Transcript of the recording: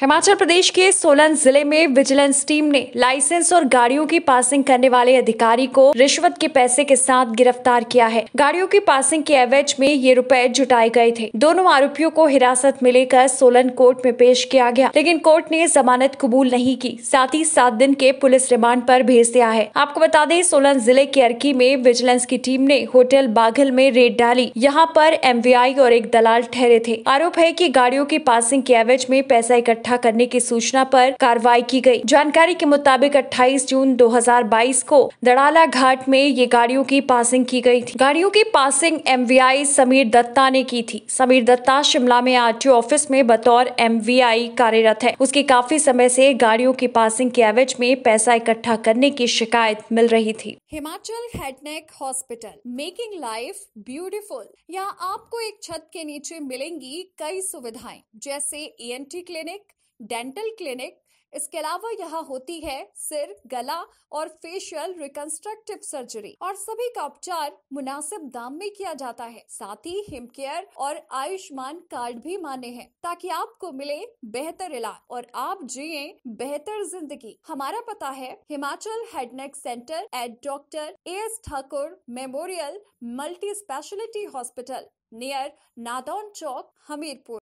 हिमाचल प्रदेश के सोलन जिले में विजिलेंस टीम ने लाइसेंस और गाड़ियों की पासिंग करने वाले अधिकारी को रिश्वत के पैसे के साथ गिरफ्तार किया है गाड़ियों की पासिंग के एवज में ये रुपए जुटाए गए थे दोनों आरोपियों को हिरासत में लेकर सोलन कोर्ट में पेश किया गया लेकिन कोर्ट ने जमानत कबूल नहीं की साथ ही सात दिन के पुलिस रिमांड पर भेज दिया है आपको बता दें सोलन जिले के अर्की में विजिलेंस की टीम ने होटल बाघल में रेड डाली यहाँ पर एम और एक दलाल ठहरे थे आरोप है की गाड़ियों की पासिंग के एवज में पैसा इकट्ठा इकट्ठा करने की सूचना पर कार्रवाई की गई जानकारी के मुताबिक 28 जून 2022 को दड़ाला घाट में ये गाड़ियों की पासिंग की गई थी गाड़ियों की पासिंग एम समीर दत्ता ने की थी समीर दत्ता शिमला में आर ऑफिस में बतौर एम कार्यरत है उसकी काफी समय ऐसी गाड़ियों की पासिंग के एवज में पैसा इकट्ठा करने की शिकायत मिल रही थी Himachal head neck hospital making life beautiful यहाँ आपको एक छत के नीचे मिलेंगी कई सुविधाएं जैसे ए क्लिनिक डेंटल क्लिनिक इसके अलावा यहाँ होती है सिर गला और फेशियल रिकंस्ट्रक्टिव सर्जरी और सभी का उपचार मुनासिब दाम में किया जाता है साथ ही हिम केयर और आयुष्मान कार्ड भी माने हैं ताकि आपको मिले बेहतर इलाज और आप जिए बेहतर जिंदगी हमारा पता है Himachal head neck centre at doctor A S Thakur memorial multi speciality hospital near Nadaun चौक हमीरपुर